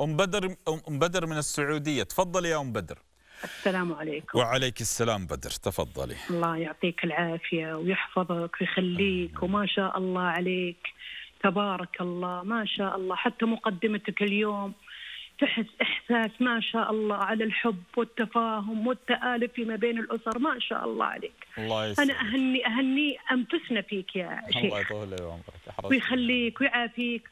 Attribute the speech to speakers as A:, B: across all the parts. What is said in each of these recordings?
A: أم بدر أم بدر من السعودية تفضلي يا أم بدر
B: السلام عليكم
A: وعليك السلام بدر تفضلي
B: الله يعطيك العافية ويحفظك ويخليك وما شاء الله عليك تبارك الله ما شاء الله حتى مقدمتك اليوم تحس إحساس ما شاء الله على الحب والتفاهم والتآلف فيما بين الأسر ما شاء الله عليك الله يسلمك أنا أهني أهني أنفسنا فيك يا شيخ الله
A: يطول عمرك
B: ويخليك ويعافيك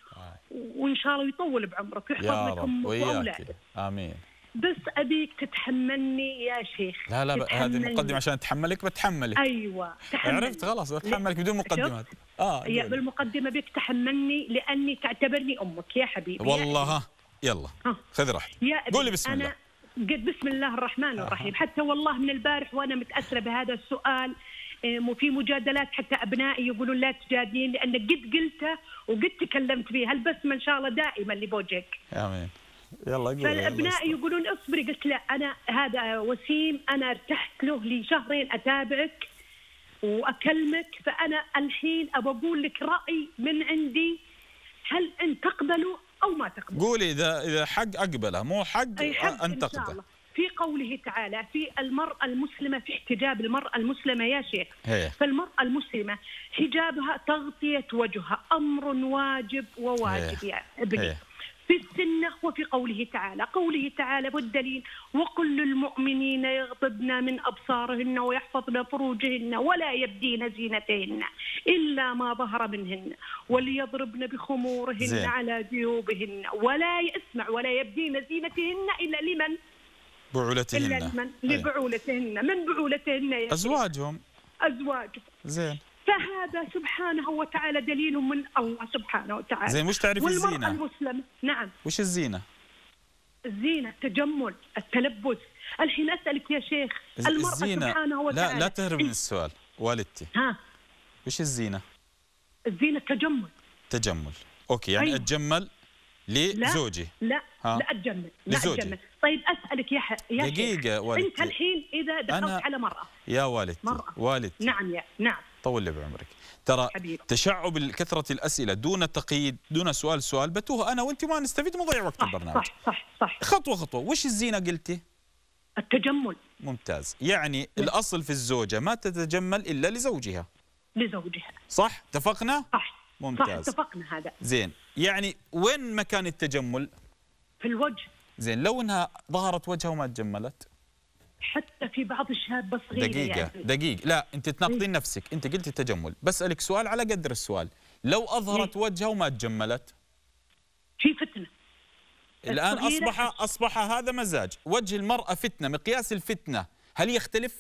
B: وان شاء الله يطول بعمرك ويحفظ يا رب واولادك امين بس ابيك تتحملني يا شيخ
A: لا لا هذه مقدمه عشان اتحملك بتحملك
B: ايوه تحملني. عرفت
A: خلاص بتحملك بدون مقدمات
B: اه يا بالمقدمه بيك تحملني لاني تعتبرني امك يا حبيبي والله يا
A: يلا خذ راحتك قولي بسم الله
B: قد بسم الله الرحمن الرحيم حتى والله من البارح وانا متاثره بهذا السؤال إيه، وفي مجادلات حتى ابنائي يقولون لا تجادلين لانك قد قلته وقد تكلمت به هالبسمه ان شاء الله دائما اللي بوجهك.
A: امين. يلا قولي فابنائي
B: يقولون اصبري قلت لا انا هذا وسيم انا ارتحت له لي شهرين اتابعك واكلمك فانا الحين ابى اقول لك راي من عندي هل انت تقبله او ما تقبله؟
A: قولي اذا اذا حق اقبله مو حق, أي حق ان تقبله.
B: في قوله تعالى في المرأة المسلمة في احتجاب المرأة المسلمة يا شيخ هي. فالمرأة المسلمة حجابها تغطية وجهها أمر واجب وواجب هي. يا ابني هي. في السنة وفي قوله تعالى قوله تعالى والدليل وقل المؤمنين يغضبن من أبصارهن ويحفظن فروجهن ولا يبدين زينتهن إلا ما ظهر منهن وليضربن بخمورهن زي. على جيوبهن ولا يسمع ولا يبدين زينتهن إلا لمن
A: بعولتهن من
B: لبعولتهن من بعولتهن يا
A: أزواجهم
B: أزواجهم زين فهذا سبحانه وتعالى دليل من الله سبحانه وتعالى زين وش تعرف الزينة المسلم نعم وش الزينة الزينة التجمل التلبس الحين أسألك يا شيخ
A: المرأة الزينة. سبحانه وتعالى لا لا تهرب من السؤال والدتي ها وش الزينة
B: الزينة التجمل
A: تجمل اوكي يعني أيوه. اتجمل لزوجي لا لا, لا
B: اتجمل لا لزوجي. اتجمل طيب اسالك يا ح... يا دقيقه والدتي انت الحين اذا دخلت أنا... على مراه
A: يا والدتي مرأة. والدتي
B: نعم يا نعم
A: طول لي بعمرك ترى حبيب. تشعب كثرة الأسئلة دون تقييد دون سؤال سؤال بتوه أنا وأنت ما نستفيد ونضيع وقت صح البرنامج صح صح صح خطوة خطوة وش الزينة قلتي؟ التجمل ممتاز يعني م. نعم. الأصل في الزوجة ما تتجمل إلا لزوجها لزوجها صح اتفقنا؟ صح ممتاز صح
B: اتفقنا هذا زين
A: يعني وين مكان التجمل؟ في الوجه زين لو انها ظهرت وجهها وما تجملت
B: حتى في بعض الشهاب بصريه دقيقه يعني.
A: دقيقه لا انت تناقضين نفسك انت قلت التجمل بسالك سؤال على قدر السؤال لو اظهرت إيه. وجهها وما تجملت في فتنه الان اصبح اصبح هذا مزاج وجه المراه فتنه مقياس الفتنه هل يختلف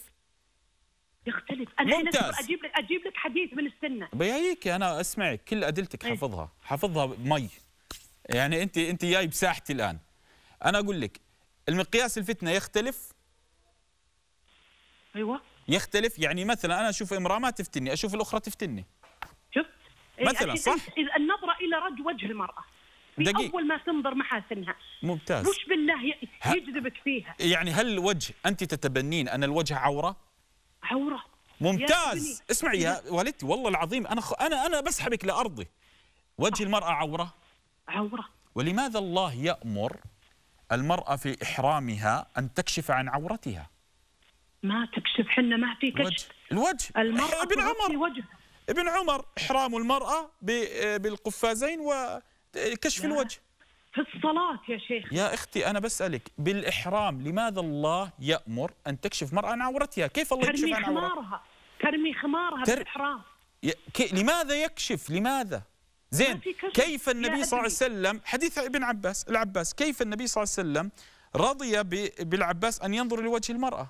A: يختلف انا ممتاز.
B: اجيب لك اجيب لك حديث من السنه
A: بيعيك انا اسمعك كل ادلتك إيه. حفظها حفظها مي يعني انت انت جاي بساحتي الان انا اقول لك المقياس الفتنه يختلف ايوه يختلف يعني مثلا انا اشوف امراه ما تفتني اشوف الاخرى تفتني شفت إيه، مثلا صح
B: النظره الى رد وجه المراه دقيق. اول ما تنظر محاسنها
A: ممتاز وش
B: بالله يجذبك فيها
A: يعني هل الوجه انت تتبنين ان الوجه عوره عوره ممتاز يا اسمعي يا والدتي والله العظيم انا خ... انا انا بسحبك لارضي وجه المراه عوره عوره ولماذا الله يامر المرأة في إحرامها أن تكشف عن عورتها ما تكشف حنا ما في كشف الوجه, الوجه. إيه، ابن عمر ابن عمر إحرام المرأة بالقفازين وكشف الوجه في
B: الصلاة يا شيخ
A: يا أختي أنا بسألك بالإحرام لماذا الله يأمر أن تكشف مرأة عن عورتها كيف الله يكشف عن عورتها ترمي خمارها
B: ترمي خمارها بالإحرام
A: ي... ك... لماذا يكشف لماذا زين كيف النبي صلى الله عليه وسلم حديث ابن عباس العباس كيف النبي صلى الله عليه وسلم رضي بالعباس أن ينظر لوجه المرأة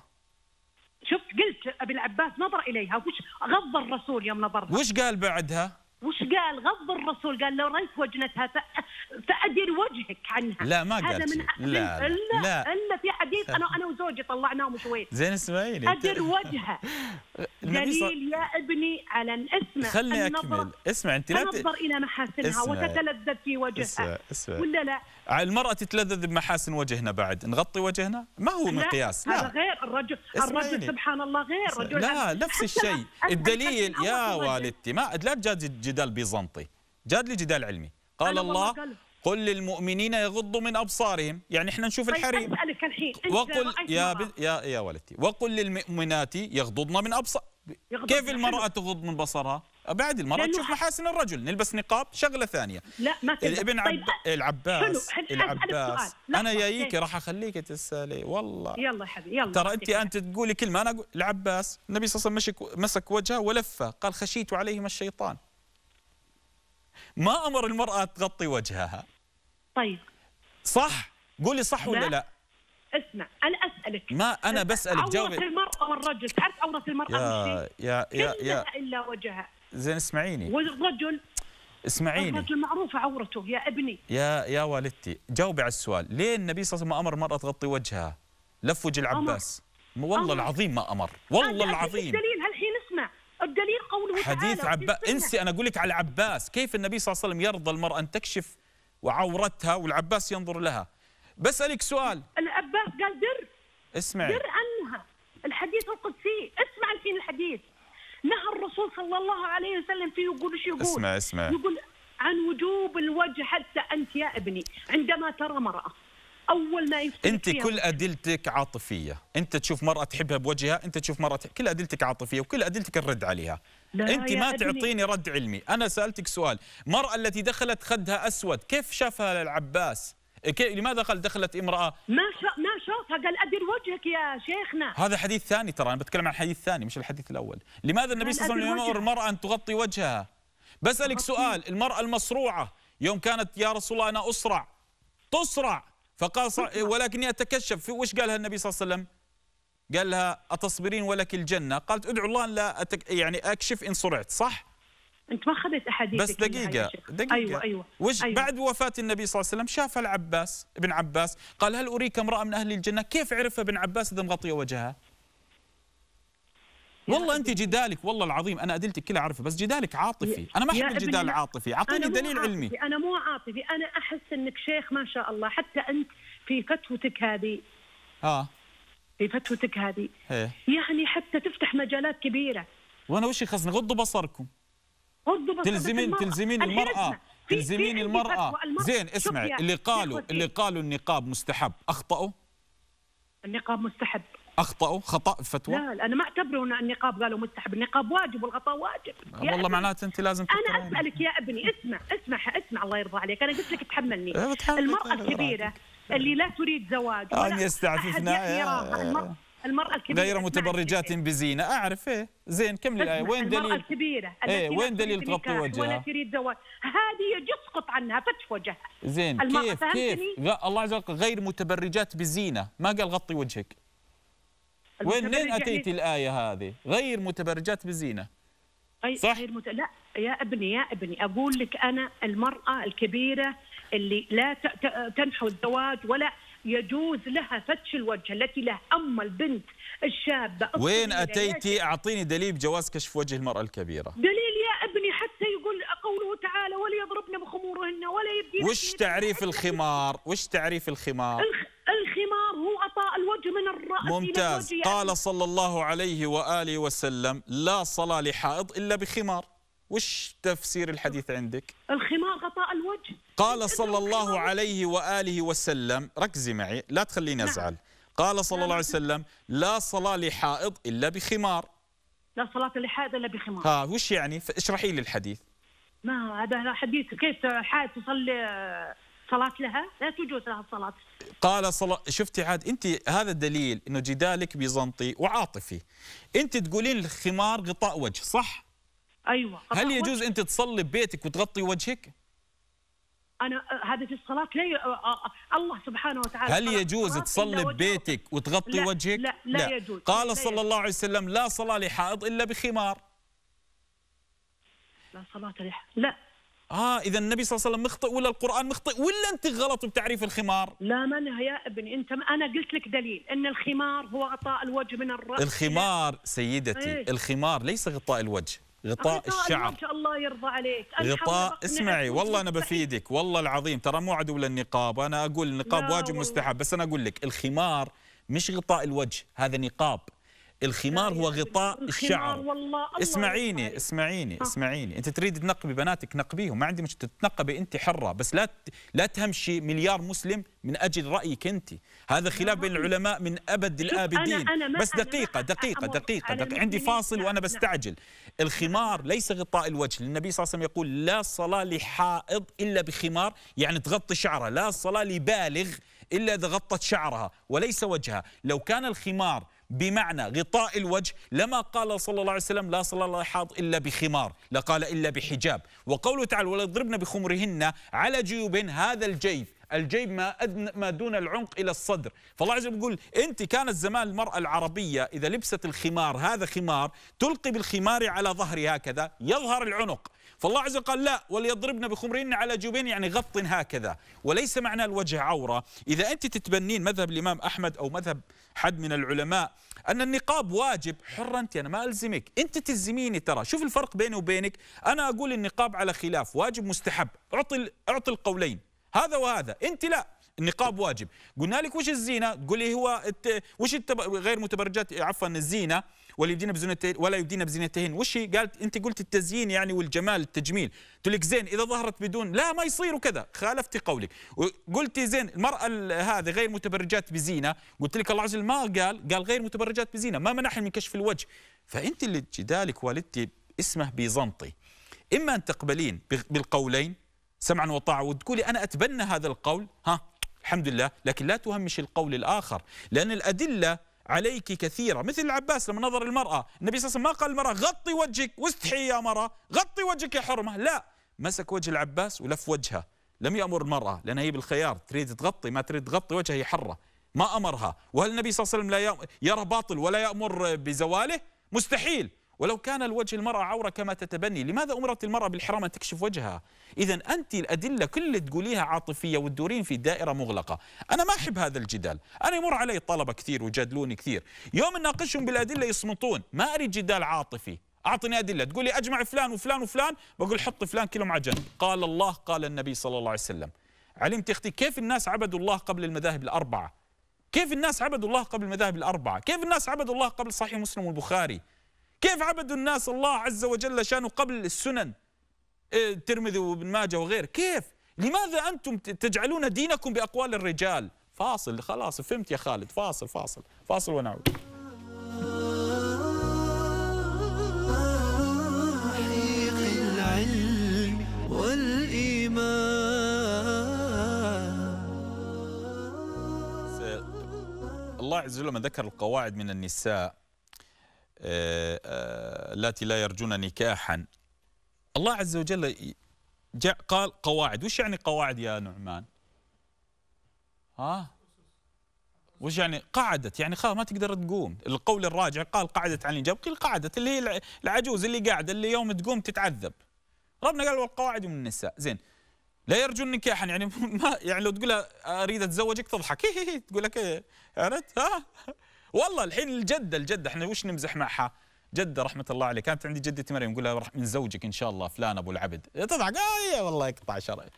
A: شفت قلت ابي العباس نظر اليها وش غض الرسول يوم نظرها وش قال بعدها؟
B: وش قال غض الرسول قال لو رايت وجنتها فادر وجهك عنها لا ما قالت هذا من لا, لا, لا الا في حديث انا انا وزوجي طلعناه شوي
A: زين اسماعيل ادر وجهها دليل
B: يا ابني على ان اسمع خلني اكمل
A: اسمع انت لا تنظر
B: الى محاسنها وتتلذذ في وجهها اسمع ولا لا
A: المرأة تتلذذ بمحاسن وجهنا بعد نغطي وجهنا ما هو مقياس لا, لا. هذا
B: غير الرجل الرجل سبحان الله غير رجل لا نفس الشيء الدليل يا
A: والدتي ما لا تجادل جدال بيزنطي جادلي جدال علمي قال الله قل للمؤمنين يغضوا من ابصارهم يعني احنا نشوف طيب، الحريم
B: اسالك الحين وقل يا
A: يا يا ولدي وقل للمؤمنات يغضضن من ابصار كيف المراه تغض من بصرها بعد المراه تشوف محاسن الرجل نلبس نقاب شغله ثانيه
B: لا ما الابن طيب، عب...
A: العباس حلو. العباس انا جايكي طيب. راح اخليك تسالي والله يلا
B: حبيبي يلا ترى انت انت
A: تقولي كلمه انا اقول العباس النبي صلى الله عليه وسلم مسك وجهه ولفه قال خشيت عليهما الشيطان ما أمر المرأة تغطي وجهها طيب صح قولي صح ولا لا
B: اسمع انا اسالك
A: ما انا بسالك جاوبي عوره
B: المراه والرجل تعرف عوره المراه يا
A: يا يا, يا
B: الا وجهها
A: زين اسمعيني
B: والرجل
A: اسمعيني الرجل
B: معروفه عورته يا ابني
A: يا يا والدتي جاوبي على السؤال ليه النبي صلى الله عليه وسلم ما امر المراه تغطي وجهها لف وجه العباس أمر. والله أمر. العظيم ما امر والله العظيم
B: حديث عباس
A: انسي انا اقول لك على عباس كيف النبي صلى الله عليه وسلم يرضى المراه ان تكشف وعورتها والعباس ينظر لها بسالك سؤال العباس قال در اسمعي در
B: عنها الحديث القدسي اسمع الحين الحديث نهى الرسول صلى الله عليه وسلم فيه يقول ايش يقول اسمع اسمع يقول عن وجوب الوجه حتى انت يا ابني عندما ترى امراه اول ما يفتح انت فيها. كل
A: ادلتك عاطفيه انت تشوف مرأة تحبها بوجهها انت تشوف مرأة تحب... كل ادلتك عاطفيه وكل ادلتك الرد عليها
B: انت ما أدني. تعطيني
A: رد علمي انا سالتك سؤال المرأة التي دخلت خدها اسود كيف شافها العباس إيه، لماذا قال دخلت امراه
B: ما شا... ما شافها قال ادر وجهك يا شيخنا
A: هذا حديث ثاني ترى انا بتكلم عن حديث ثاني مش الحديث الاول لماذا النبي صلى الله عليه وسلم يامر المراه ان تغطي وجهها بسالك سؤال المراه المصروعه يوم كانت يا رسول الله انا اسرع تسرع فقال صح ولكن يتكشف وش قالها النبي صلى الله عليه وسلم قال لها أتصبرين ولك الجنة قالت ادعو الله لا أتك يعني أكشف إن صرعت صح أنت ما أخذت
B: أحاديثك بس دقيقة دقيقة أيوة أيوة
A: وش أيوة بعد وفاة النبي صلى الله عليه وسلم شافها العباس ابن عباس قال هل أريك امرأة من أهل الجنة كيف عرفها ابن عباس إذا مغطية وجهها والله انت جدالك والله العظيم انا ادلتك كلها عارفه بس جدالك عاطفي انا ما احب الجدال العاطفي اعطيني دليل عاطفي. علمي
B: انا مو عاطفي انا احس انك شيخ ما شاء الله حتى انت في فتوتك هذه اه في فتوتك هذه إيه. يعني حتى تفتح مجالات كبيره
A: وانا وش يخصني غضوا بصركم
B: غضوا بصركم تلزمين تلزمين المراه تلزمين المراه زين اسمعي اللي قالوا اللي
A: قالوا النقاب مستحب اخطاوا النقاب مستحب اخطاوا خطا فتوى لا
B: انا ما اعتبره ان النقاب قالوا مستحب النقاب واجب والغطاء واجب آه، والله
A: معناته انت لازم
B: انا اسالك يا ابني اسمع اسمع اسمع الله يرضى عليك انا قلت لك تحملني إيه، المراه الكبيره اللي لا تريد زواج ان يستعففنا آه. المرأة الكبيرة غير
A: متبرجات بزينة أعرف إيه زين كمل الآية وين دليل المرأة الكبيرة إيه وين دليل تغطي وجهها ولا تريد
B: زواج هذه يسقط عنها فتح وجهها زين كيف كيف
A: الله عز وجل غير متبرجات بزينة ما قال غطي وجهك وين منين اتيت يعني... الايه هذه؟ غير متبرجات بزينه.
B: أي طيب، صح؟ غير مت... لا يا ابني يا ابني اقول لك انا المراه الكبيره اللي لا تنحو الزواج ولا يجوز لها فتش الوجه التي لها اما البنت الشابه وين اتيتي؟
A: اعطيني دليل بجواز كشف وجه المراه الكبيره.
B: دليل يا ابني حتى يقول قوله تعالى ولا يضربن بخمورهن ولا يبدين وش تعريف الخمار؟
A: وش تعريف الخمار؟ الخ...
B: الوجه من الرأس ممتاز إلى قال صلى
A: الله عليه وآله وسلم لا صلاة لحائض إلا بخمار وش تفسير الحديث عندك؟
B: الخمار غطاء الوجه
A: قال صلى الله عليه وآله وسلم ركزي معي لا تخليني نعم. أزعل نعم. قال صلى الله عليه وسلم لا صلاة لحائض إلا بخمار
B: لا صلاة لحائض إلا بخمار
A: ها وش يعني اشرحي لي الحديث
B: ما هذا حديث كيف حائض تصلي صلاة لها لا تجوز لها الصلاة
A: قال صلاة شفتي عاد أنت هذا الدليل أنه جدالك بيزنطي وعاطفي أنت تقولين الخمار غطاء وجه صح؟
B: أيوة هل يجوز وجه. أنت
A: تصلي ببيتك وتغطي وجهك؟
B: أنا هذا في الصلاة لا ي... الله سبحانه وتعالى هل يجوز تصلي
A: ببيتك وتغطي لا وجهك؟ لا, لا, لا يجوز قال لا صلى الله عليه وسلم لا صلاة لحائض إلا بخمار لا صلاة لحائض لا اه اذا النبي صلى الله عليه وسلم مخطئ ولا القران مخطئ ولا انت غلط بتعريف
B: الخمار لا من يا ابني انت انا قلت لك دليل ان الخمار هو غطاء الوجه من الراس الخمار
A: سيدتي إيه؟ الخمار ليس غطاء الوجه غطاء الشعر
B: شاء الله يرضى عليك غطاء اسمعي والله انا
A: بفيدك والله العظيم ترى مو عدو للنقاب انا اقول النقاب واجب مستحب بس انا اقول لك الخمار مش غطاء الوجه هذا نقاب الخمار هو غطاء الشعر
B: اسمعيني
A: اسمعيني آه. اسمعيني انت تريد تنقبي بناتك نقبيهم ما عندي مش تتنقبي انت حره بس لا لا تهمشي مليار مسلم من اجل رايك انت هذا خلاف بين العلماء من ابد الابدين أنا أنا بس دقيقه دقيقه دقيقه, دقيقة. عندي فاصل وانا بستعجل الخمار ليس غطاء الوجه النبي صلى الله عليه وسلم يقول لا صلاه لحائض الا بخمار يعني تغطي شعرها لا صلاه لبالغ الا اذا غطت شعرها وليس وجهها لو كان الخمار بمعنى غطاء الوجه لما قال صلى الله عليه وسلم لا صلى الله حاض إلا بخمار لقال إلا بحجاب وقوله تعالى ولضربن بخمرهن على جيوبهن هذا الجيف الجيب ما, أدن ما دون العنق إلى الصدر فالله عز وجل يقول أنت كانت زمان المرأة العربية إذا لبست الخمار هذا خمار تلقي بالخمار على ظهرها هكذا يظهر العنق فالله عز وجل قال لا وليضربن بخمرهن على جوبين يعني غط هكذا وليس معنى الوجه عورة إذا أنت تتبنين مذهب الإمام أحمد أو مذهب حد من العلماء أن النقاب واجب حر أنت أنا ما ألزمك أنت تلزميني ترى شوف الفرق بيني وبينك أنا أقول النقاب على خلاف واجب مستحب أعطي, أعطي القولين هذا وهذا انت لا النقاب واجب قلنا لك وش الزينه تقولي هو الت... وش التب... غير متبرجات عفوا الزينه ولا يدين بزينتهن ولا يدين بزينتين وش قالت انت قلت التزيين يعني والجمال التجميل قلت لك زين اذا ظهرت بدون لا ما يصير وكذا خالفتي قولك قلتي زين المراه هذه غير متبرجات بزينه قلت لك الله عز وجل ما قال قال غير متبرجات بزينه ما منحهم من كشف الوجه فانت اللي جدالك والدتي اسمه بيزنطي اما ان تقبلين بالقولين سمعا وطاعة وتقولي أنا أتبنى هذا القول ها الحمد لله لكن لا تهمش القول الآخر لأن الأدلة عليك كثيرة مثل العباس لما نظر المرأة النبي صلى الله عليه وسلم ما قال المرأة غطي وجهك واستحي يا مرأة غطي وجهك يا حرمة لا مسك وجه العباس ولف وجهها لم يأمر المرأة لأن هي بالخيار تريد تغطي ما تريد تغطي وجهها هي حرة ما أمرها وهل النبي صلى الله عليه وسلم لا يرى باطل ولا يأمر بزواله مستحيل ولو كان الوجه المرأة عورة كما تتبني لماذا أمرت المرأة بالحرام أن تكشف وجهها إذا أنت الأدلة كل اللي تقوليها عاطفية وتدورين في دائرة مغلقة أنا ما أحب هذا الجدال أنا يمر علي طلبة كثير ويجادلوني كثير يوم ناقشهم بالأدلة يصمتون ما أريد جدال عاطفي أعطني أدلة تقول لي أجمع فلان وفلان وفلان بقول حط فلان كلهم عجن قال الله قال النبي صلى الله عليه وسلم علمت أختي كيف الناس عبدوا الله قبل المذاهب الأربعة كيف الناس عبدوا الله قبل المذاهب الأربعة كيف الناس عبدوا الله قبل صحيح مسلم والبخاري كيف عبدوا الناس الله عز وجل شانه قبل السنن إيه، الترمذي وابن ماجه وغيره كيف لماذا أنتم تجعلون دينكم بأقوال الرجال فاصل خلاص فهمت يا خالد فاصل فاصل فاصل ونعود
B: العلم والإيمان
A: الله عز وجل من ذكر القواعد من النساء آه، آه، التي لا يرجون نكاحا الله عز وجل جاء قال قواعد وش يعني قواعد يا نعمان ها وش يعني قعدت يعني خلاص ما تقدر تقوم القول الراجع قال قعدت عن الجب قيل قعدت اللي هي العجوز اللي قاعده اللي يوم تقوم تتعذب ربنا قال والقواعد من النساء زين لا يرجون نكاحا يعني ما يعني لو تقول اريد اتزوجك تضحك هي هي تقول لك إيه؟ عرفت ها والله الحين الجده الجده احنا وش نمزح معها جده رحمه الله عليه كانت عندي جدتي مريم نقول لها من زوجك ان شاء الله فلان ابو العبد تضحك آه، اي والله يقطع شرعي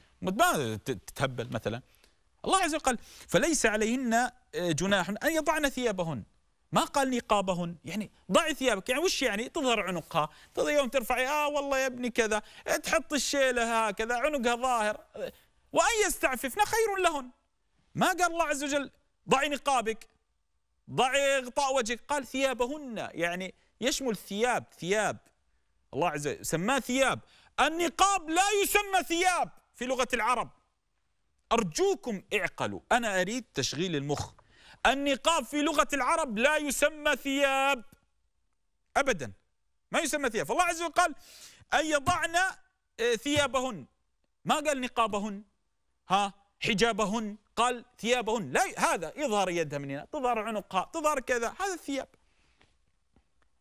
A: تتهبل مثلا الله عز وجل قال فليس عليهن آه، جناح ان يضعن ثيابهن ما قال نقابهن يعني ضعي ثيابك يعني وش يعني تظهر عنقها يوم ترفع اه والله يا ابني كذا تحط الشيله هكذا عنقها ظاهر وان يستعففن خير لهن ما قال الله عز وجل ضعي نقابك ضع غطاء وجهك قال ثيابهن يعني يشمل ثياب ثياب الله عز وجل سماه ثياب النقاب لا يسمى ثياب في لغة العرب أرجوكم اعقلوا أنا أريد تشغيل المخ النقاب في لغة العرب لا يسمى ثياب أبدا ما يسمى ثياب فالله عز وجل قال أن يضعن آه، ثيابهن ما قال نقابهن ها حجابهن قال ثيابهن لا هذا يظهر يدها من هنا تظهر عنقها تظهر كذا هذا الثياب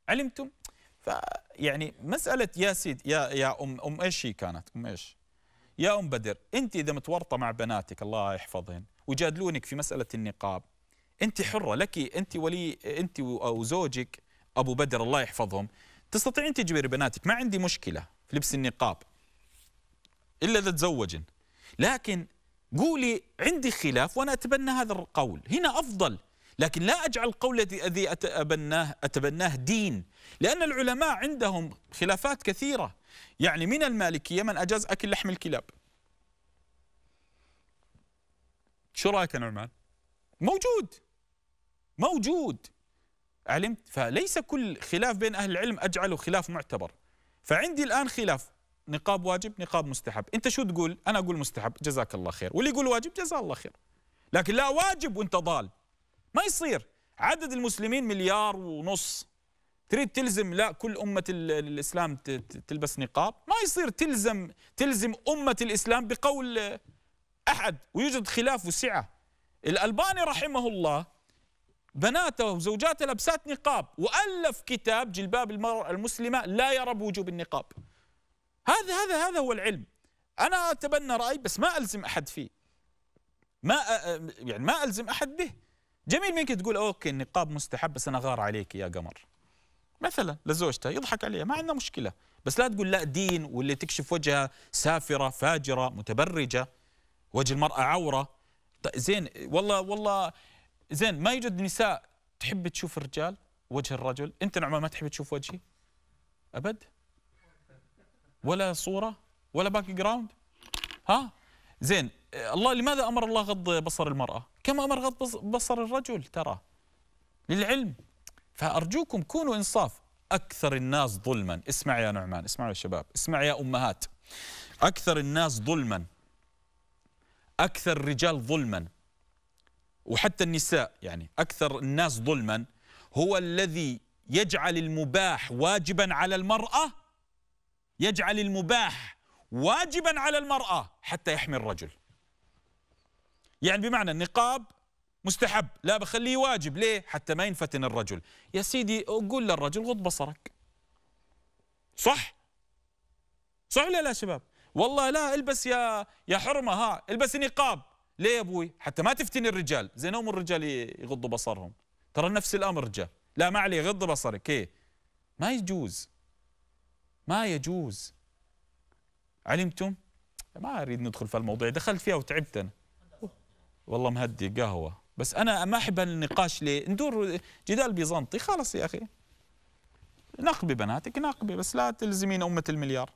A: علمتم فيعني مسألة يا سيد يا يا أم أم إيش هي كانت أم إيش يا أم بدر أنت إذا متورطة مع بناتك الله يحفظهن وجادلونك في مسألة النقاب أنت حرة لك أنت ولي أنت أو زوجك أبو بدر الله يحفظهم تستطيعين تجبري بناتك ما عندي مشكلة في لبس النقاب إلا إذا تزوجن لكن قولي عندي خلاف وأنا أتبنى هذا القول هنا أفضل لكن لا أجعل القول الذي أتبناه, أتبناه دين لأن العلماء عندهم خلافات كثيرة يعني من المالكية من أجاز أكل لحم الكلاب شو رأيك يا نعمان موجود موجود علمت فليس كل خلاف بين أهل العلم أجعله خلاف معتبر فعندي الآن خلاف نقاب واجب نقاب مستحب انت شو تقول انا اقول مستحب جزاك الله خير واللي يقول واجب جزاه الله خير لكن لا واجب وانت ضال ما يصير عدد المسلمين مليار ونص تريد تلزم لا كل أمة الإسلام تلبس نقاب ما يصير تلزم تلزم أمة الإسلام بقول أحد ويوجد خلاف وسعة الألباني رحمه الله بناته وزوجاته لبسات نقاب وألف كتاب جلباب المرأة المسلمة لا يرى بوجوب النقاب هذا هذا هذا هو العلم انا اتبنى راي بس ما الزم احد فيه ما يعني ما الزم احد به جميل منك تقول اوكي النقاب مستحب بس انا غار عليك يا قمر مثلا لزوجته يضحك عليها ما عندنا مشكله بس لا تقول لا دين واللي تكشف وجهها سافره فاجره متبرجه وجه المراه عوره طيب، زين والله والله زين ما يوجد نساء تحب تشوف الرجال وجه الرجل انت نعمه ما تحب تشوف وجهي ابد ولا صوره ولا باك جراوند ها زين الله لماذا امر الله غض بصر المراه كما امر غض بصر الرجل ترى للعلم فارجوكم كونوا انصاف اكثر الناس ظلما اسمع يا نعمان اسمع يا شباب اسمع يا امهات اكثر الناس ظلما اكثر الرجال ظلما وحتى النساء يعني اكثر الناس ظلما هو الذي يجعل المباح واجبا على المراه يجعل المباح واجبا على المرأة حتى يحمي الرجل يعني بمعنى النقاب مستحب لا بخليه واجب ليه حتى ما ينفتن الرجل يا سيدي قول للرجل غض بصرك صح صح ولا لا شباب والله لا البس يا يا حرمة ها البس نقاب ليه يا ابوي حتى ما تفتني الرجال زي نوم الرجال يغضوا بصرهم ترى نفس الامر رجال لا ما عليه غض بصرك ايه ما يجوز ما يجوز علمتم ما اريد ندخل في الموضوع دخلت فيها وتعبت انا والله مهدي قهوه بس انا ما احب النقاش ليه ندور جدال بيزنطي خلاص يا اخي ناقبي بناتك ناقبي بس لا تلزمين امه المليار